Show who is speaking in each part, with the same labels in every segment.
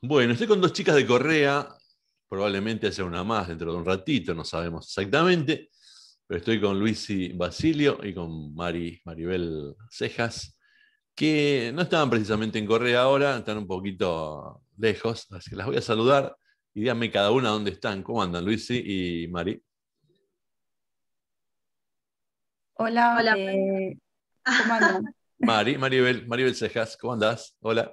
Speaker 1: Bueno, estoy con dos chicas de Correa, probablemente haya una más dentro de un ratito, no sabemos exactamente, pero estoy con Luis y Basilio y con Mari, Maribel Cejas, que no estaban precisamente en Correa ahora, están un poquito lejos, así que las voy a saludar y díganme cada una dónde están, cómo andan Luis y Mari.
Speaker 2: Hola, hola. Eh, ¿Cómo
Speaker 1: Mari, Maribel, Maribel Cejas, ¿cómo andás? Hola.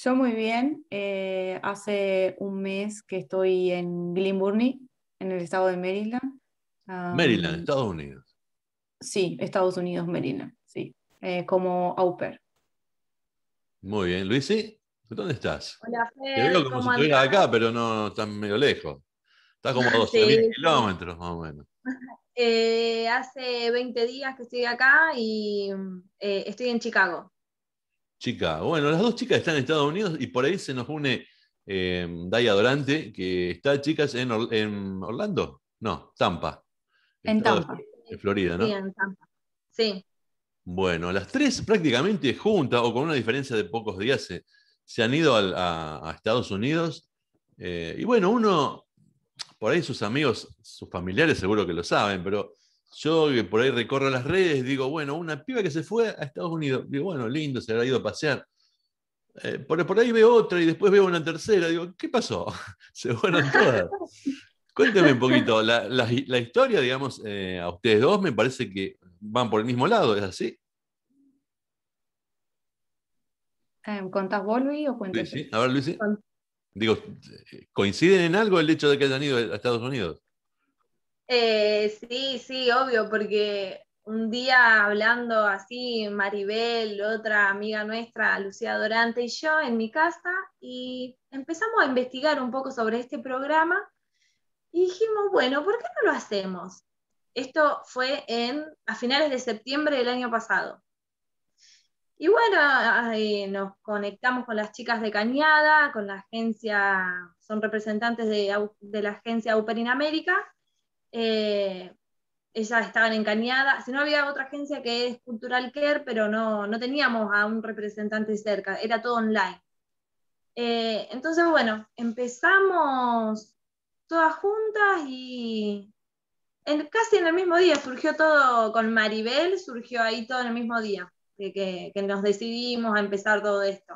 Speaker 2: Yo muy bien. Eh, hace un mes que estoy en Glenburnie, en el estado de Maryland. Maryland,
Speaker 1: Estados Unidos.
Speaker 2: Sí, Estados Unidos, Maryland, sí. Eh, como au pair.
Speaker 1: Muy bien. Luisi, ¿dónde estás?
Speaker 2: Hola, Fer, Te veo como si estuviera
Speaker 1: acá, pero no, estás medio lejos. Estás como a 12.000 kilómetros más o menos.
Speaker 3: Eh, hace 20 días que estoy acá y estoy en Chicago.
Speaker 1: Chica, Bueno, las dos chicas están en Estados Unidos y por ahí se nos une eh, Daya Dorante, que está, chicas, en, Orlando. No, Tampa. En Tampa. En Florida, ¿no? Sí, en
Speaker 3: Tampa. Sí.
Speaker 1: Bueno, las tres prácticamente juntas o con una diferencia de pocos días se, han ido a, Estados Unidos. Eh, y bueno, uno, por ahí sus amigos, sus familiares seguro que lo saben, pero yo que por ahí recorro las redes, digo, bueno, una piba que se fue a Estados Unidos, digo, bueno, lindo, se habrá ido a pasear. Eh, por, ahí veo otra y después veo una tercera, digo, ¿qué pasó? se fueron todas. cuénteme un poquito, la, historia, digamos, eh, a ustedes dos me parece que van por el mismo lado, ¿es así?
Speaker 2: Eh, ¿Contás vos, Luis, o cuéntame?
Speaker 1: Sí, A ver, Luis. Digo, ¿coinciden en algo el hecho de que hayan ido a Estados Unidos?
Speaker 3: Eh, sí, sí, obvio, porque un día hablando así, Maribel, otra amiga nuestra, Lucía Dorante y yo en mi casa, y empezamos a investigar un poco sobre este programa y dijimos, bueno, ¿por qué no lo hacemos? Esto fue en, a finales de septiembre del año pasado. Y bueno, nos conectamos con las chicas de Cañada, con la agencia, son representantes de, la agencia uperinamérica América, eh, ellas estaban encaneadas si no había otra agencia que es Cultural Care, pero no, no teníamos a un representante cerca, era todo online. Eh, entonces, bueno, empezamos todas juntas y en, casi en el mismo día surgió todo con Maribel, surgió ahí todo en el mismo día que, nos decidimos a empezar todo esto.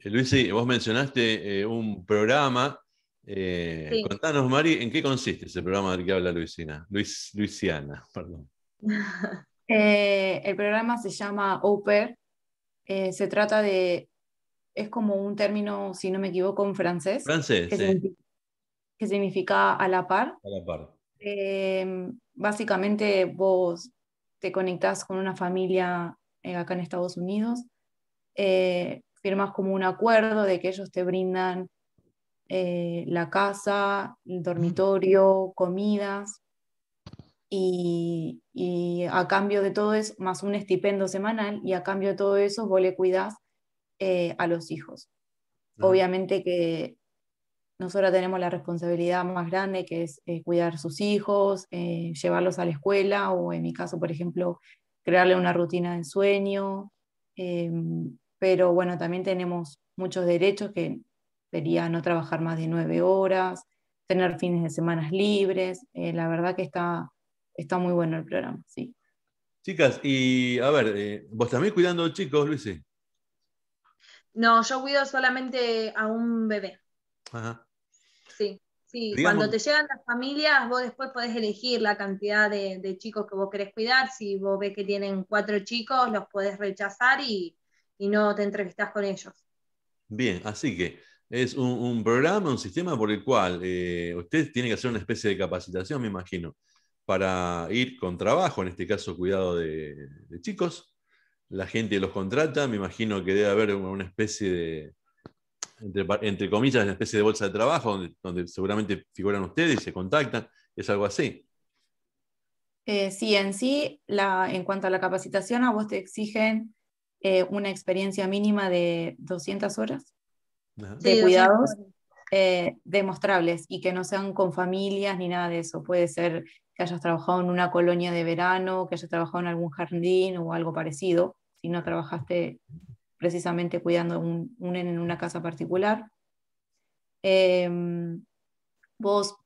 Speaker 1: Eh, Luisi, vos mencionaste un programa eh, contanos, Mari, ¿en qué consiste ese programa del que habla Luisina? Luis, Luisiana, perdón.
Speaker 2: Eh, el programa se llama Au eh, se trata de. Es como un término, si no me equivoco, en francés. Francés, que, significa, que significa a la par. A la par. Em, básicamente, vos te conectás con una familia acá en Estados Unidos. firmas como un acuerdo de que ellos te brindan eh, la casa, el dormitorio, comidas, y, a cambio de todo eso, más un estipendo semanal, y a cambio de todo eso vos le cuidás eh, a los hijos. Obviamente que nosotros tenemos la responsabilidad más grande que es eh, cuidar sus hijos, llevarlos a la escuela o en mi caso, por ejemplo, crearle una rutina de sueño. Em, pero bueno, también tenemos muchos derechos que sería no trabajar más de nueve horas, tener fines de semanas libres. Eh, la verdad que está, está muy bueno el programa, sí.
Speaker 1: Chicas, y a ver, eh, ¿vos también cuidando chicos, Luis?
Speaker 3: No, yo cuido solamente a un bebé. Sí, sí. Cuando te llegan las familias, vos después podés elegir la cantidad de, chicos que vos querés cuidar. Si vos ves que tienen cuatro chicos, los podés rechazar y, y no te entrevistás con ellos.
Speaker 1: Bien, así que es un, programa, un sistema por el cual eh, usted tiene que hacer una especie de capacitación, me imagino, para ir con trabajo, en este caso cuidado de, chicos. La gente los contrata, me imagino que debe haber una especie de, entre, comillas, una especie de bolsa de trabajo donde, seguramente figuran ustedes y se contactan. ¿Es algo así?
Speaker 2: Eh, sí, en sí, en cuanto a la capacitación, a vos te exigen eh, una experiencia mínima de 200 horas de cuidados eh, demostrables y que no sean con familias ni nada de eso. Puede ser que hayas trabajado en una colonia de verano, que hayas trabajado en algún jardín o algo parecido, si no trabajaste precisamente cuidando un, en una casa particular. Em, vos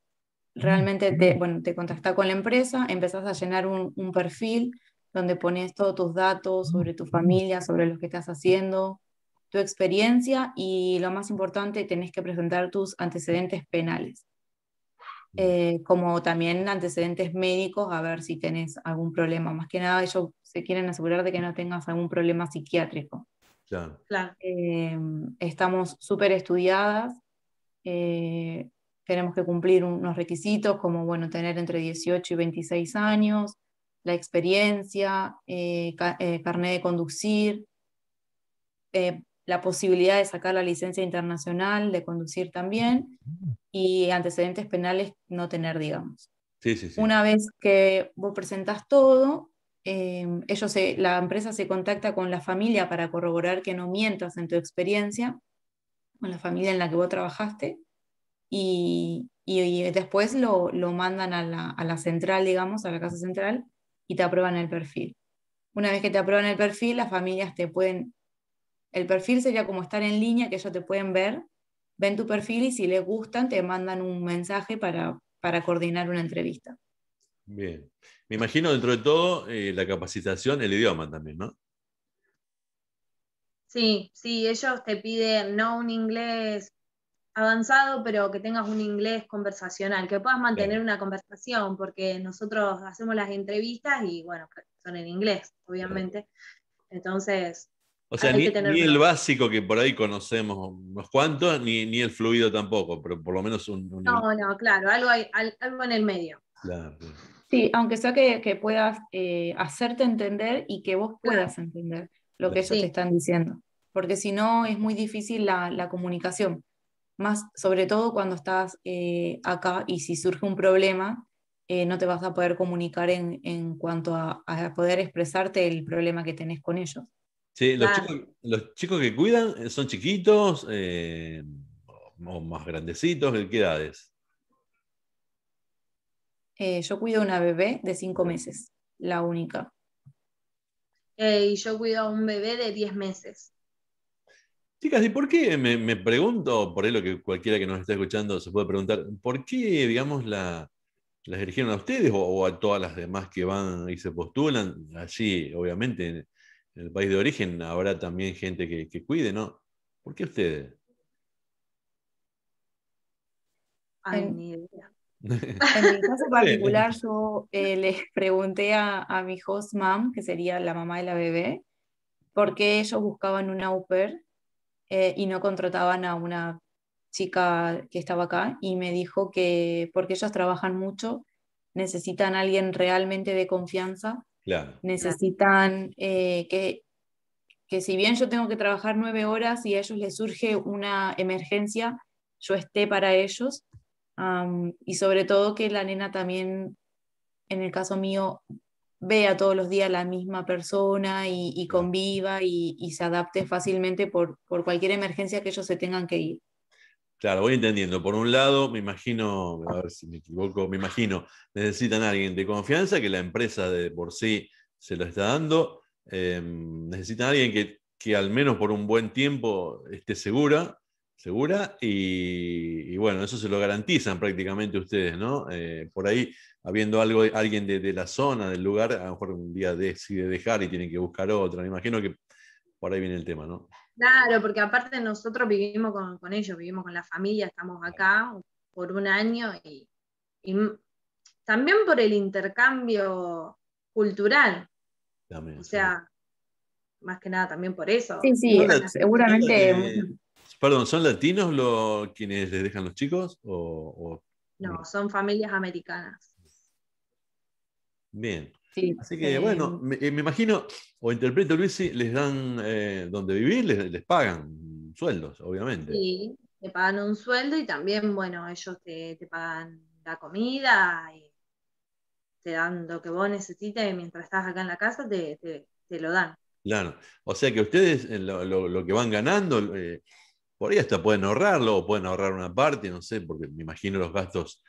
Speaker 2: realmente te, mm. bueno, te contactás con la empresa, empezás a llenar un perfil donde pones todos tus datos sobre tu mm. familia, sobre lo que estás haciendo, tu experiencia y lo más importante, tenés que presentar tus antecedentes penales, mm. eh, como también antecedentes médicos, a ver si tenés algún problema. Más que nada, ellos se quieren asegurar de que no tengas algún problema psiquiátrico. Claro. Eh, estamos súper estudiadas, eh, tenemos que cumplir unos requisitos como, bueno, tener entre 18 y 26 años, la experiencia, carnet de conducir, eh, la posibilidad de sacar la licencia internacional, de conducir también, y antecedentes penales no tener, digamos. Una vez que vos presentás todo, em, ellos la empresa se contacta con la familia para corroborar que no mientas en tu experiencia, con la familia en la que vos trabajaste, y, y, y después lo, lo mandan a la, a la central, digamos, a la casa central, y te aprueban el perfil. Una vez que te aprueban el perfil, las familias te pueden el perfil sería como estar en línea, que ellos te pueden ver, ven tu perfil y si les gustan te mandan un mensaje para, coordinar una entrevista.
Speaker 1: Bien. Me imagino dentro de todo eh, la capacitación, el idioma también, ¿no?
Speaker 3: Sí, sí, ellos te piden no un inglés avanzado, pero que tengas un inglés conversacional, que puedas mantener una conversación, porque nosotros hacemos las entrevistas y bueno, son en inglés, obviamente. Entonces, o sea, ni, el
Speaker 1: básico que por ahí conocemos unos cuantos, ni, ni el fluido tampoco, pero por lo menos un... No,
Speaker 2: no, claro, algo, hay, algo en el medio. Sí, aunque sea que, que puedas eh, hacerte entender y que vos puedas entender lo que ellos te están diciendo, porque si no es muy difícil la, comunicación, más sobre todo cuando estás eh, acá y si surge un problema, eh, no te vas a poder comunicar en, cuanto a, a poder expresarte el problema que tenés con ellos.
Speaker 1: Sí, los, chicos, que cuidan eh, son chiquitos eh, o más grandecitos, ¿de qué edades?
Speaker 2: Eh, yo cuido una bebé de cinco meses, la única. y yo cuido a un bebé de diez meses.
Speaker 1: Chicas, ¿y por qué? Me, pregunto, por ahí lo que cualquiera que nos esté escuchando se puede preguntar, ¿por qué, digamos, la, las eligieron a ustedes o, o, a todas las demás que van y se postulan? Allí, obviamente, en el país de origen habrá también gente que, cuide, ¿no? ¿Por qué ustedes?
Speaker 2: en
Speaker 3: mi
Speaker 1: caso particular,
Speaker 2: yo eh, les pregunté a, mi host mom, que sería la mamá de la bebé, por qué ellos buscaban un au pair eh, y no contrataban a una chica que estaba acá. Y me dijo que porque ellos trabajan mucho, necesitan a alguien realmente de confianza Necesitan eh, que, si bien yo tengo que trabajar nueve horas y a ellos les surge una emergencia, yo esté para ellos. y sobre todo que la nena también, en el caso mío, vea todos los días la misma persona y, conviva y, se adapte fácilmente por, por, cualquier emergencia que ellos se tengan que ir.
Speaker 1: Claro, voy entendiendo. Por un lado, me imagino, a ver si me equivoco, me imagino, necesitan a alguien de confianza, que la empresa de por sí se lo está dando. Em, necesitan a alguien que, al menos por un buen tiempo esté segura, segura, y, bueno, eso se lo garantizan prácticamente ustedes, ¿no? Eh, por ahí, habiendo algo, alguien de, de, la zona, del lugar, a lo mejor un día decide dejar y tienen que buscar otra. Me imagino que por ahí viene el tema, ¿no?
Speaker 3: Claro, porque aparte nosotros vivimos con, ellos, vivimos con la familia, estamos acá por un año y, también por el intercambio cultural. o sea, más que nada también por eso. Sí, sí, seguramente. Eh,
Speaker 1: perdón, ¿son latinos los quienes les dejan los chicos? o...
Speaker 3: No, son familias americanas. Bien. Así que, bueno,
Speaker 1: eh, me, imagino, o interpreto, Luis, si les dan eh, donde vivir, les, pagan sueldos, obviamente.
Speaker 3: Sí, te pagan un sueldo y también, bueno, ellos te, pagan la comida y te dan lo que vos necesites y mientras estás acá en la casa te, lo dan.
Speaker 1: Claro, o sea que ustedes eh, lo, que van ganando, por ahí hasta pueden ahorrarlo o pueden ahorrar una parte, no sé, porque me imagino los gastos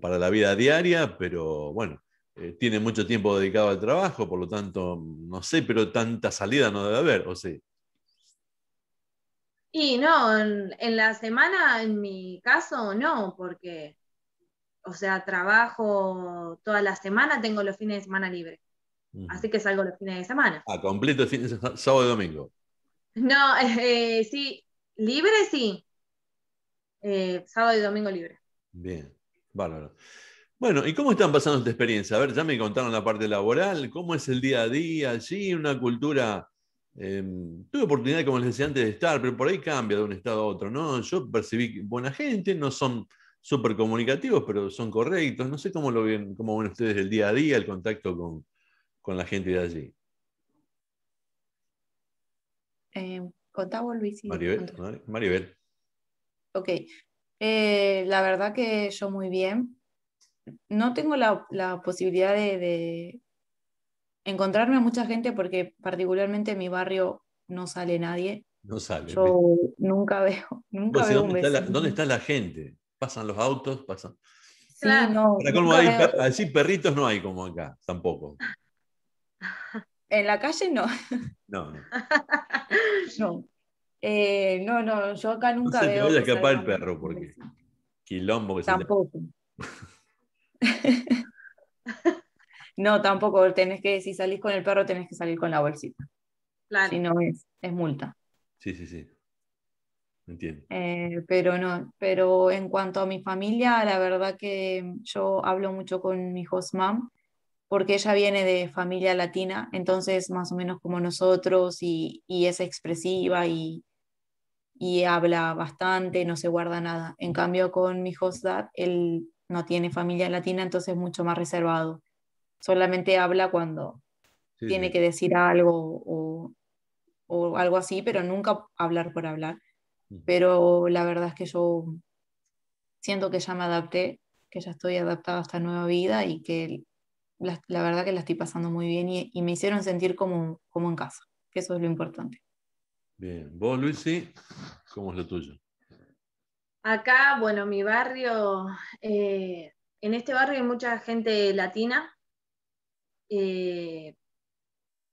Speaker 1: para la vida diaria, pero bueno, eh, tiene mucho tiempo dedicado al trabajo, por lo tanto, no sé, pero tanta salida no debe haber, ¿o sí?
Speaker 3: Y no, en, la semana, en mi caso, no, porque, o sea, trabajo toda la semana, tengo los fines de semana libres. Así que salgo los fines de semana.
Speaker 1: Ah, completo el fin de semana, sábado y domingo.
Speaker 3: No, eh, sí, libre sí. Eh, sábado y domingo libre.
Speaker 1: Bien, bárbaro. Bueno, ¿y cómo están pasando esta experiencia? A ver, ya me contaron la parte laboral, cómo es el día a día allí, una cultura... Em, tuve oportunidad, como les decía antes, de estar, pero por ahí cambia de un estado a otro, ¿no? Yo percibí buena gente, no son súper comunicativos, pero son correctos. No sé cómo lo ven, como ustedes el día a día, el contacto con, la gente de allí.
Speaker 2: Eh, Luis. Maribel, Ok. Eh, la verdad que yo muy bien no tengo la, posibilidad de, encontrarme a mucha gente porque particularmente en mi barrio no sale nadie.
Speaker 1: No sale. Yo
Speaker 2: nunca veo, nunca dónde,
Speaker 1: está la, gente? Pasan los autos, pasan... Sí, no, así perritos no hay como acá, tampoco.
Speaker 2: En la calle no. No, no. Eh, no. no, yo acá nunca no veo. No voy a escapar el perro, porque
Speaker 1: quilombo que Tampoco.
Speaker 2: no, tampoco tenés que, si salís con el perro, tenés que salir con la bolsita. Claro. Si no es, es
Speaker 1: multa. Sí, sí, sí. Entiendo.
Speaker 2: Eh, pero no, pero en cuanto a mi familia, la verdad que yo hablo mucho con mi host mom, porque ella viene de familia latina, entonces más o menos como nosotros, y, es expresiva y, y habla bastante, no se guarda nada. En cambio, con mi host dad, él no tiene familia latina, entonces es mucho más reservado. Solamente habla cuando tiene que decir algo o, algo así, pero nunca hablar por hablar. Pero la verdad es que yo siento que ya me adapté, que ya estoy adaptada a esta nueva vida y que la, verdad que la estoy pasando muy bien y, me hicieron sentir como, como en casa, que eso es lo importante.
Speaker 1: Bien, vos Luisi, ¿cómo es lo tuyo?
Speaker 2: Acá, bueno, mi
Speaker 3: barrio, eh, en este barrio hay mucha gente latina. Eh,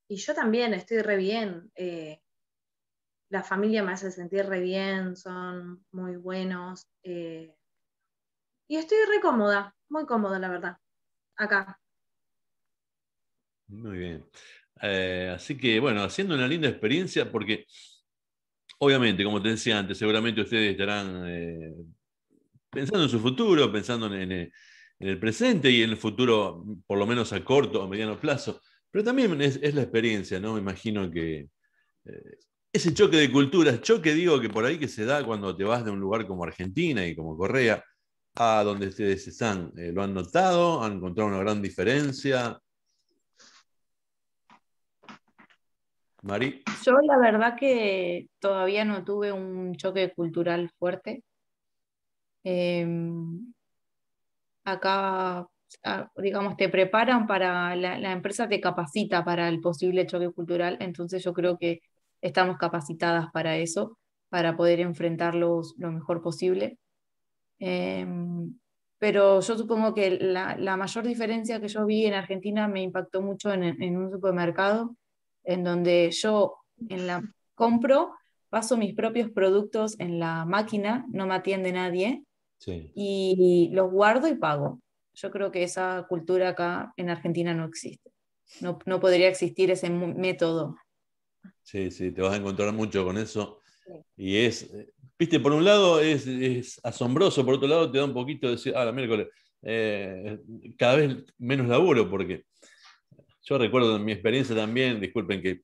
Speaker 3: y yo también estoy re bien. Eh, la familia me hace sentir re bien, son muy buenos. y estoy re cómoda, muy cómoda, la verdad, acá.
Speaker 1: Muy bien. así que, bueno, haciendo una linda experiencia porque Obviamente, como te decía antes, seguramente ustedes estarán eh, pensando en su futuro, pensando en, el presente y en el futuro, por lo menos a corto o mediano plazo. Pero también es, la experiencia, ¿no? Me imagino que eh, ese choque de culturas, choque digo que por ahí que se da cuando te vas de un lugar como Argentina y como Correa, a donde ustedes están, eh, ¿lo han notado? ¿Han encontrado una gran diferencia? Yo
Speaker 2: la verdad que todavía no tuve un choque cultural fuerte. Em, acá, ah, digamos, te preparan para, la, empresa te capacita para el posible choque cultural, entonces yo creo que estamos capacitadas para eso, para poder enfrentarlos lo mejor posible. Em, pero yo supongo que la, mayor diferencia que yo vi en Argentina me impactó mucho en un supermercado en donde yo en la compro, paso mis propios productos en la máquina, no me atiende nadie, y los guardo y pago. Yo creo que esa cultura acá en Argentina no existe. No, podría existir ese método.
Speaker 1: Sí, sí, te vas a encontrar mucho con eso. Y es, eh, viste, por un lado es, asombroso, por otro lado te da un poquito de decir, ah, la miércoles, eh, cada vez menos laburo, porque yo recuerdo en mi experiencia también, disculpen que,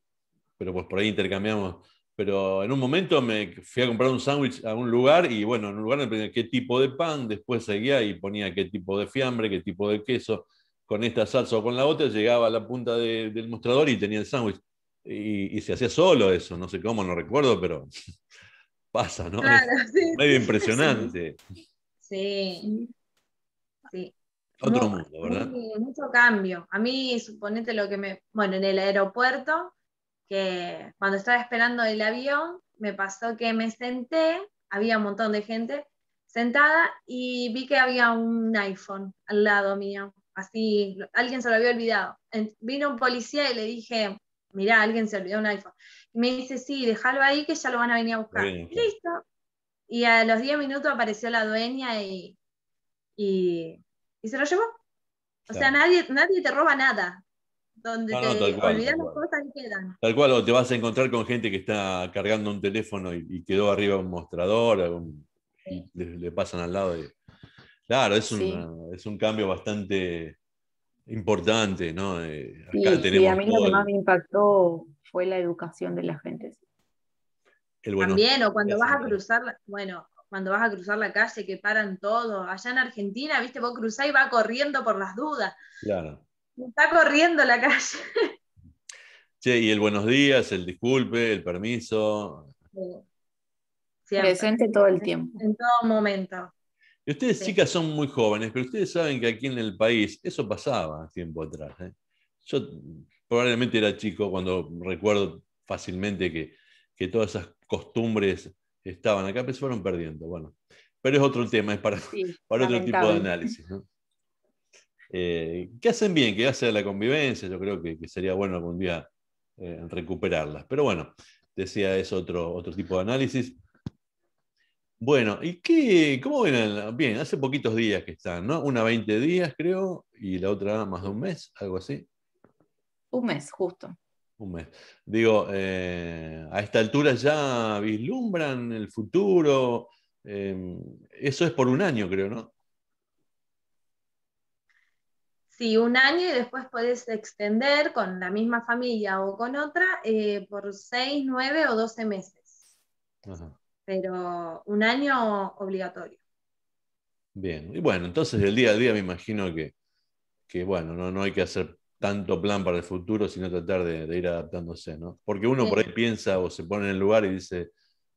Speaker 1: pero pues por ahí intercambiamos, pero en un momento me fui a comprar un sándwich a un lugar y bueno, en un lugar me qué tipo de pan, después seguía y ponía qué tipo de fiambre, qué tipo de queso, con esta salsa o con la otra, llegaba a la punta del mostrador y tenía el sándwich. Y, se hacía solo eso, no sé cómo, no recuerdo, pero pasa, ¿no? es medio impresionante.
Speaker 3: sí. Sí.
Speaker 1: Otro mundo, ¿verdad?
Speaker 3: Mucho, cambio. A mí, suponete lo que me. Bueno, en el aeropuerto, que cuando estaba esperando el avión, me pasó que me senté, había un montón de gente sentada y vi que había un iPhone al lado mío. Así, alguien se lo había olvidado. Vino un policía y le dije, mirá, alguien se olvidó un iPhone. Y me dice, sí, déjalo ahí que ya lo van a venir a buscar. Listo. Y a los 10 minutos apareció la dueña y, y y se lo llevó. O sea, nadie, nadie te roba nada. Donde las cosas y quedan.
Speaker 1: Tal cual, o te vas a encontrar con gente que está cargando un teléfono y, quedó arriba un mostrador y le, pasan al lado. Claro, es, un cambio bastante importante, ¿no? y eh, a mí lo que más me
Speaker 2: impactó fue la educación de la gente.
Speaker 1: El También,
Speaker 3: o cuando vas a cruzar, bueno, cuando vas a cruzar la calle que paran todo. Allá en Argentina, viste, vos cruzás y va corriendo por las dudas. Claro. Está corriendo la calle.
Speaker 1: Che, y el buenos días, el disculpe, el permiso.
Speaker 3: Presente todo el tiempo. En todo momento.
Speaker 1: Y ustedes, chicas, son muy jóvenes, pero ustedes saben que aquí en el país eso pasaba tiempo atrás. ¿eh? Yo probablemente era chico cuando recuerdo fácilmente que, que todas esas costumbres estaban acá, pero fueron perdiendo. Bueno, pero es otro tema, es para, para otro tipo de análisis. Eh, ¿Qué hacen bien, ¿Qué hace la convivencia, yo creo que, sería bueno algún día eh, recuperarlas. Pero bueno, decía, es otro, otro tipo de análisis. Bueno, ¿y qué? ¿Cómo ven? Bien, hace poquitos días que están, ¿no? Una 20 días, creo, y la otra más de un mes, algo así.
Speaker 2: Un mes, justo.
Speaker 1: Un mes. Digo, eh, a esta altura ya vislumbran el futuro. Em, eso es por un año, creo, ¿no?
Speaker 3: Sí, un año y después puedes extender con la misma familia o con otra eh, por seis, nueve o doce meses. Pero un año obligatorio.
Speaker 1: Bien, y bueno, entonces el día a día me imagino que, bueno, no hay que hacer tanto plan para el futuro, sino tratar de, ir adaptándose, ¿no? Porque uno por ahí piensa o se pone en el lugar y dice,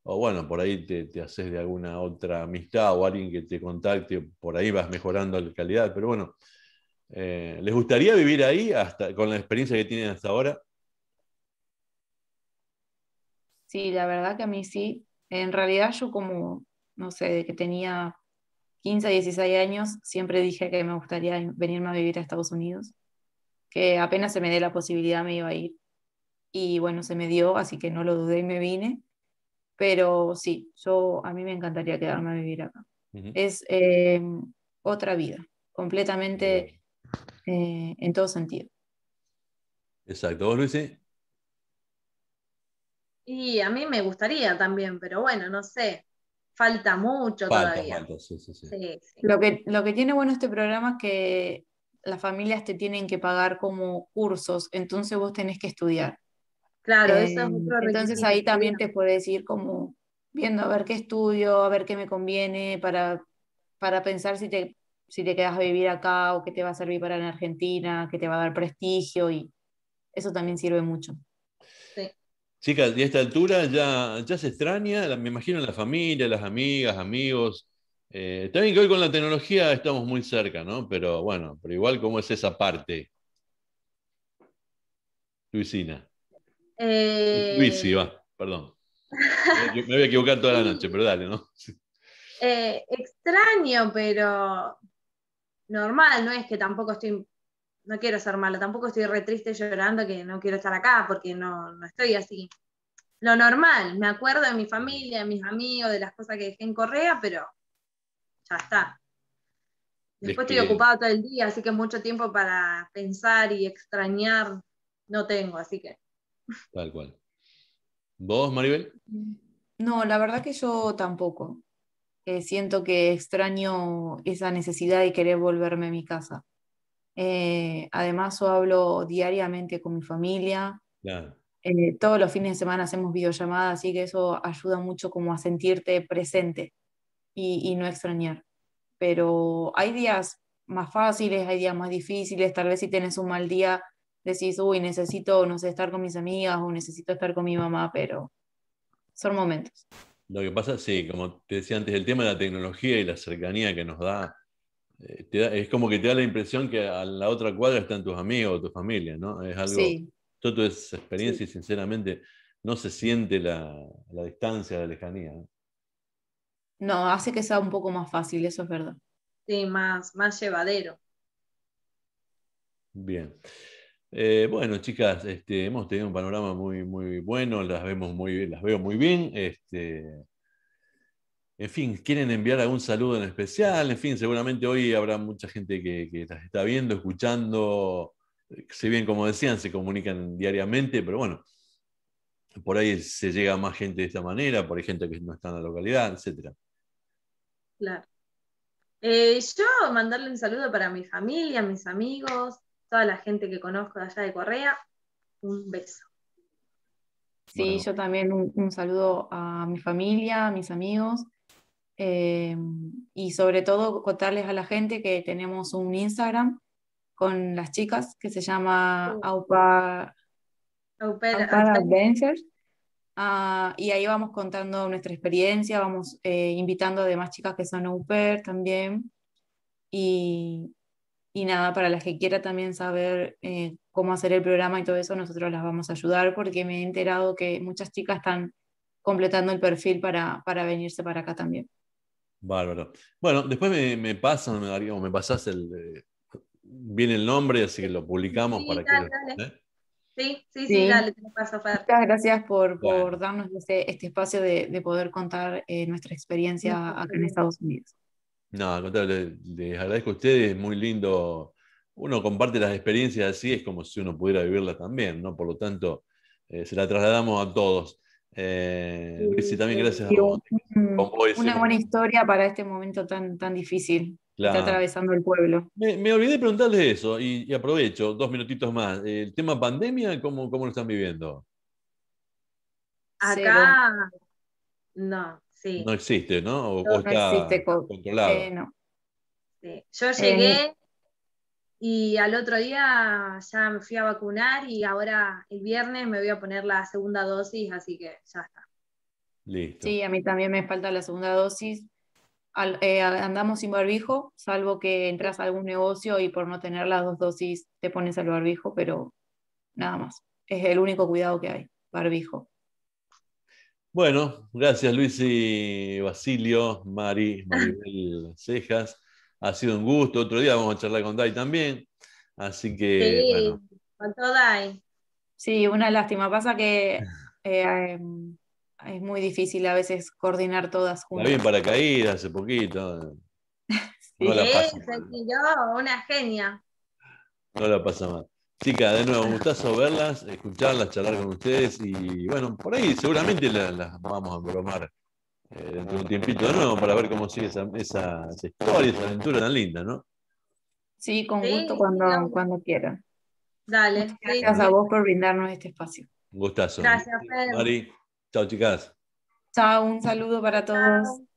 Speaker 1: o oh, bueno, por ahí te, haces de alguna otra amistad o alguien que te contacte, por ahí vas mejorando la calidad, pero bueno, eh, ¿les gustaría vivir ahí hasta, con la experiencia que tienen hasta ahora?
Speaker 2: Sí, la verdad que a mí sí. En realidad yo como, no sé, que tenía 15, 16 años, siempre dije que me gustaría venirme a vivir a Estados Unidos que apenas se me dio la posibilidad me iba a ir. Y bueno, se me dio, así que no lo dudé y me vine. Pero sí, yo a mí me encantaría quedarme a vivir acá. Es eh, otra vida, completamente eh, en todo sentido.
Speaker 1: Exacto. ¿Vos, Luis?
Speaker 2: Y
Speaker 3: a mí me gustaría
Speaker 2: también, pero bueno, no sé. Falta mucho todavía.
Speaker 1: Falta, sí, sí, sí.
Speaker 2: Lo, que, lo que tiene bueno este programa es que las familias te tienen que pagar como cursos, entonces vos tenés que estudiar. Claro, em, Entonces ahí también te puedes ir como viendo a ver qué estudio, a ver qué me conviene para, para pensar si te, si te quedas a vivir acá o qué te va a servir para en Argentina, qué te va a dar prestigio y eso también sirve mucho.
Speaker 1: Sí. Chicas, y a esta altura ya, ya se extraña, me imagino la familia, las amigas, amigos, eh, también que hoy con la tecnología estamos muy cerca, ¿no? Pero bueno, pero igual, ¿cómo es esa parte? Luisina.
Speaker 3: Eh...
Speaker 1: va, perdón. me voy a equivocar toda la noche, pero dale, ¿no?
Speaker 3: Eh, extraño, pero normal, no es que tampoco estoy, no quiero ser malo tampoco estoy re triste llorando que no quiero estar acá porque no, no estoy así. Lo normal, me acuerdo de mi familia, de mis amigos, de las cosas que dejé en Correa, pero ya está.
Speaker 1: Después estoy este, ocupado
Speaker 3: todo el día, así que mucho tiempo para pensar y extrañar
Speaker 2: no tengo, así que.
Speaker 1: Tal cual. ¿Vos, Maribel?
Speaker 2: No, la verdad que yo tampoco. Eh, siento que extraño esa necesidad de querer volverme a mi casa. Eh, además, yo hablo diariamente con mi familia. Eh, todos los fines de semana hacemos videollamadas, así que eso ayuda mucho como a sentirte presente y, no extrañar. Pero hay días más fáciles, hay días más difíciles, tal vez si tienes un mal día decís, uy, necesito, no sé, estar con mis amigas o necesito estar con mi mamá, pero son momentos.
Speaker 1: Lo que pasa, sí, como te decía antes, el tema de la tecnología y la cercanía que nos da, eh, es como que te da la impresión que a la otra cuadra están tus amigos o tu familia, ¿no? Es algo, sí. toda tu experiencia y sinceramente no se siente la, la distancia, la lejanía. ¿no?
Speaker 2: No, hace que sea un poco más fácil, eso es verdad. Sí, más, más
Speaker 3: llevadero.
Speaker 1: Bien. Eh, bueno, chicas, este, hemos tenido un panorama muy, muy bueno, las vemos muy las veo muy bien. Este, en fin, quieren enviar algún saludo en especial, en fin, seguramente hoy habrá mucha gente que, las está viendo, escuchando, si bien como decían, se comunican diariamente, pero bueno, por ahí se llega más gente de esta manera, por ahí gente que no está en la localidad, etcétera.
Speaker 3: Claro. Eh, yo mandarle un saludo para mi familia, mis amigos, toda la gente que conozco allá de Correa. Un beso.
Speaker 2: Sí, yo también un, saludo a mi familia, a mis amigos. Eh, y sobre todo contarles a la gente que tenemos un Instagram con las chicas que se llama Aupa Adventures. Ah, y ahí vamos contando nuestra experiencia, vamos eh, invitando a demás chicas que son uper también. Y, y nada, para las que quiera también saber eh, cómo hacer el programa y todo eso, nosotros las vamos a ayudar porque me he enterado que muchas chicas están completando el perfil para, para venirse para acá también.
Speaker 1: Bárbaro. Bueno, después me, me pasan, me, me pasas el, el nombre, así que lo publicamos para que... ¿eh?
Speaker 2: Sí, sí, sí, dale, te paso, Muchas gracias por, darnos este, este, espacio de, poder contar eh, nuestra experiencia acá en Estados
Speaker 1: Unidos. No, les, agradezco a ustedes, es muy lindo. Uno comparte las experiencias así, es como si uno pudiera vivirlas también, ¿no? Por lo tanto, eh, se la trasladamos a todos. Eh, también gracias a una buena
Speaker 2: historia para este momento tan, tan difícil.
Speaker 1: Está atravesando el pueblo. Me, me olvidé preguntarle eso y, aprovecho dos minutitos más. ¿El tema pandemia, cómo, cómo lo están viviendo?
Speaker 3: Acá no, sí.
Speaker 2: No
Speaker 1: existe, ¿no? O, está controlado.
Speaker 2: no.
Speaker 3: Yo llegué eh. y al otro día ya me fui a vacunar y ahora el viernes me voy a poner la segunda dosis, así que ya está.
Speaker 1: Listo.
Speaker 2: Sí, a mí también me falta la segunda dosis, eh, andamos sin barbijo, salvo que entras a algún negocio y por no tener las dos dosis te pones al barbijo, pero nada más. Es el único cuidado que hay, barbijo.
Speaker 1: Bueno, gracias Luis y Basilio, Mari, Maribel Cejas. Ha sido un gusto. Otro día vamos a charlar con Dai también. Así que. Sí,
Speaker 2: con todo Dai. Sí, una lástima. Pasa que eh, em, es muy difícil a veces coordinar todas juntas. Bien
Speaker 1: paracaídas hace poquito. sí,
Speaker 2: no una genia.
Speaker 1: No la pasa mal. Chica, de nuevo, un gustazo verlas, escucharlas, charlar con ustedes y bueno, por ahí seguramente las vamos a bromar eh, dentro de un tiempito de nuevo para ver cómo sigue esa, esa, historia, esa aventura tan linda, ¿no?
Speaker 2: Sí, con gusto cuando, cuando quieran. Dale. Gracias a vos por brindarnos este espacio.
Speaker 1: Un gustazo. Gracias,
Speaker 2: Pedro. Chao, chicas. Chao, un saludo para todos.